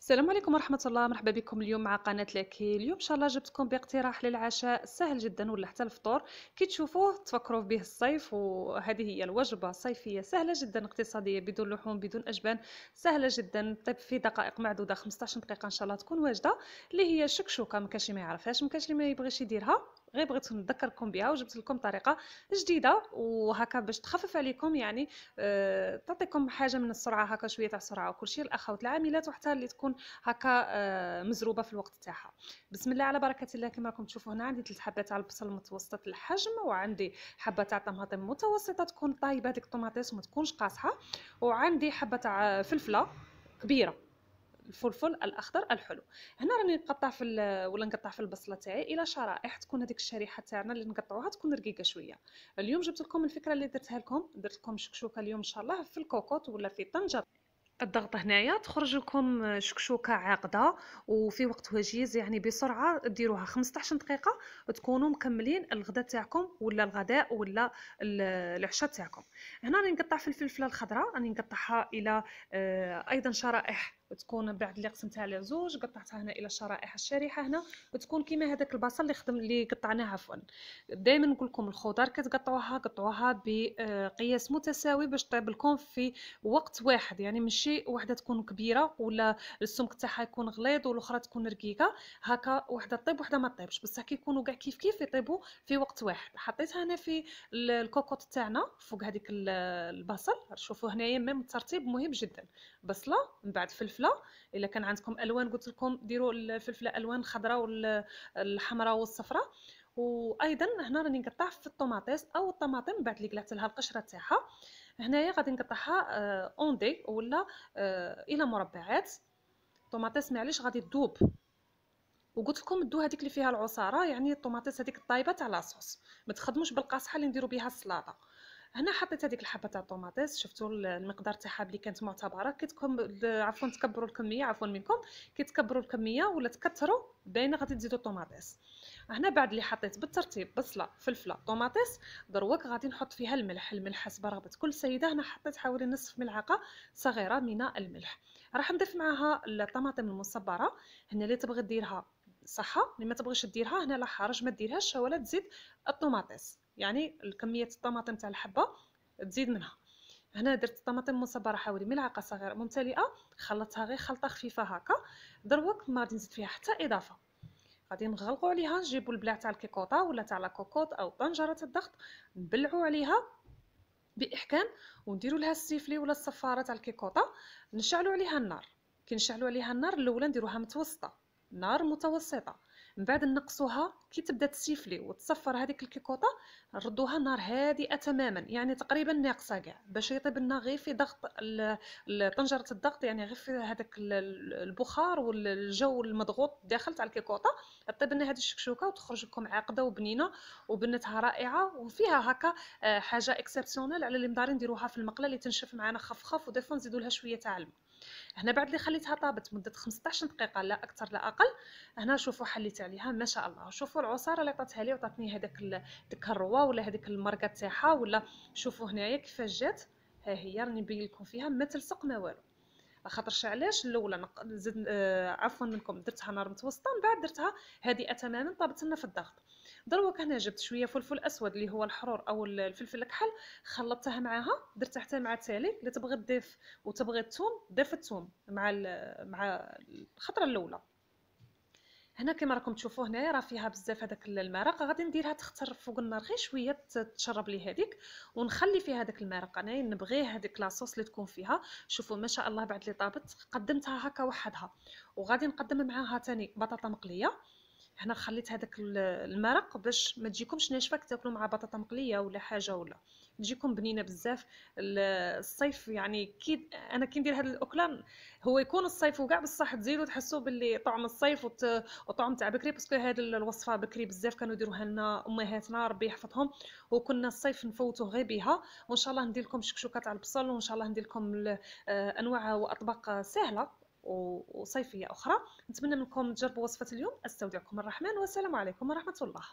السلام عليكم ورحمة الله مرحبا بكم اليوم مع قناة لكي اليوم إن شاء الله جبتكم باقتراح للعشاء سهل جدا ولا حتى الفطور كي تشوفوه تفكروا به الصيف وهذه هي الوجبة صيفية سهلة جدا اقتصادية بدون لحوم بدون أجبان سهلة جدا طيب في دقائق معدودة 15 دقيقة إن شاء الله تكون واجدة اللي هي الشكشوكة مكانش كانش ما يعرفهاش ما ما يبغيش يديرها غير بغيت نذكركم بها وجبت لكم طريقه جديده وهكا باش تخفف عليكم يعني أه تعطيكم حاجه من السرعه هكا شويه تاع السرعه وكلشي الاخوات العاملات وحتى اللي تكون هكا أه مزروبه في الوقت تاعها بسم الله على بركه الله كما راكم تشوفوا هنا عندي ثلاث حبات تاع البصل متوسط الحجم وعندي حبه تاع طماطم متوسطه تكون طايبه هذيك الطوماطيس ما تكونش قاصحه وعندي حبه تاع فلفله كبيره الفلفل الاخضر الحلو هنا راني نقطع في ولا نقطع في البصله تاعي الى شرائح تكون هذيك الشريحه تاعنا اللي نقطعوها تكون رقيقه شويه اليوم جبت لكم الفكره اللي درتها لكم درت لكم شكشوكه اليوم ان شاء الله في الكوكوط ولا في الطنجره الضغط هنايا تخرج لكم شكشوكه عاقده وفي وقت وجيز يعني بسرعه ديروها 15 دقيقه تكونوا مكملين الغداء تاعكم ولا الغداء ولا العشاء تاعكم هنا راني نقطع في الفلفله الخضراء راني نقطعها الى آه، ايضا شرائح تكون بعد اللي قسمتها على زوج قطعتها هنا الى الشرائح الشريحه هنا وتكون كيما هذاك البصل اللي خدم اللي قطعناه عفوا دائما نقول لكم الخضر كتقطعوها قطعوها بقياس متساوي باش طيب لكم في وقت واحد يعني ماشي وحده تكون كبيره ولا السمك تاعها يكون غليظ والاخرى تكون رقيقه هكا وحده طيب وحده ما طيبش بصح يكونوا كاع كيف كيف يطيبوا في وقت واحد حطيتها هنا في الكوكوط تاعنا فوق هذيك البصل شوفوا هنايا ميم الترتيب مهم جدا بصله من بعد فلفل الفلفله الا كان عندكم الوان قلت لكم ديروا الفلفله الوان الخضراء والحمراء والصفراء وايضا هنا راني نقطع في الطوماطيس او الطماطم من بعد اللي قلعت لها القشره تاعها هنايا غادي نقطعها آه، اوندي ولا آه، الى مربعات الطوماطيس معليش غادي تذوب وقلت لكم دوها هذيك اللي فيها العصاره يعني الطوماطيس هذيك الطايبه تاع لاصوص ما تخدموش بالقاصحه اللي نديرو بها السلطه هنا حطيت هذيك الحبه تاع الطوماطيس شفتوا المقدار تاعها اللي كانت معتبره كتكم عفوا تكبروا الكميه عفوا منكم كي تكبروا الكميه ولا تكثروا باينه غادي تزيدوا الطوماطيس هنا بعد اللي حطيت بالترتيب بصله فلفله طوماطيس دروك غادي نحط فيها الملح الملح حسب رغبه كل سيده هنا حطيت حوالي نصف ملعقه صغيره من الملح راح نضيف معها الطماطم المصبره هنا اللي تبغي ديرها صحه اللي ما تبغيش ديرها هنا لا حرج ما ديرهاش ولا تزيد الطوماطيس يعني الكميه الطماطم تاع الحبه تزيد منها هنا درت الطماطم مصبره حوالي ملعقه صغيره ممتلئه خلطتها غير خلطه خفيفه هكا دروك ما غادي نزيد فيها حتى اضافه غادي نغلقوا عليها نجيبوا البلاع تاع الكيكوطه ولا تاع لاكوكوط او طنجره الضغط نبلعوا عليها باحكام ونديروا لها السيفلي ولا الصفاره تاع الكيكوطه نشعلوا عليها النار كي نشعلوا عليها النار الاولى نديروها متوسطه نار متوسطه من بعد نقصوها كي تبدا تسيفلي وتصفر هذيك الكيكوطه ردوها نار هادئه تماما يعني تقريبا ناقصه كاع باش يطيب لنا غير في ضغط طنجره الضغط يعني غير في هذاك البخار والجو المضغوط داخل تاع الكيكوطه طيب لنا هذه الشكشوكه وتخرج لكم عاقده وبنينه وبنتها رائعه وفيها هكا آه، حاجه اكسبسيونيل على اللي مدارين نديروها في المقله اللي تنشف معنا خفخف وديفون نزيدوا لها شويه تاع الماء هنا بعد اللي خليتها طابت مده 15 دقيقه لا اكثر لا اقل هنا شوفوا حليت عليها ما شاء الله شوفوا العصاره اللي عطاتها لي وعطاتني هذاك ال... ديك ولا هذيك الماركه تاعها ولا شوفوا هنايا كيفاش جات ها هي راني نبين لكم فيها ما تلصق ما والو خاطرش علاش الاولى نق... زد آه عفوا منكم درتها نار متوسطه من بعد درتها هادئه تماما طابت لنا في الضغط دروك هنا جبت شويه فلفل اسود اللي هو الحرور او الفلفل الكحل خلطتها معاها درتها حتى مع التالي اللي تبغي تضيف وتبغي الثوم ضيف الثوم مع ال... مع الخطره الاولى هنا كما راكم تشوفوا هنايا راه فيها بزاف هذاك المرق غادي نديرها تختر فوق النار غير شويه تشرب لي هذيك ونخلي فيها هذاك المرق انا نبغي هذيك لاصوص اللي تكون فيها شوفوا ما شاء الله بعد اللي طابت قدمتها هكا وحدها وغادي نقدم معاها تاني بطاطا مقليه هنا خليت هذاك المرق باش ما تجيكمش ناشفه تاكلوا مع بطاطا مقليه ولا حاجه ولا تجيكم بنينه بزاف الصيف يعني كي انا كي ندير هذا الاكله هو يكون الصيف وكاع بصح تزيدوا تحسوا باللي طعم الصيف وت... وطعم تاع بكري باسكو هذه الوصفه بكري بزاف كانوا يديروها لنا امهاتنا ربي يحفظهم وكنا الصيف نفوتوا غير بها وان شاء الله ندير لكم شكشوكه تاع البصل وان شاء الله ندير لكم آه، انواع واطباق سهله وصيفيه اخرى نتمنى منكم تجربوا وصفه اليوم استودعكم الرحمن والسلام عليكم ورحمه الله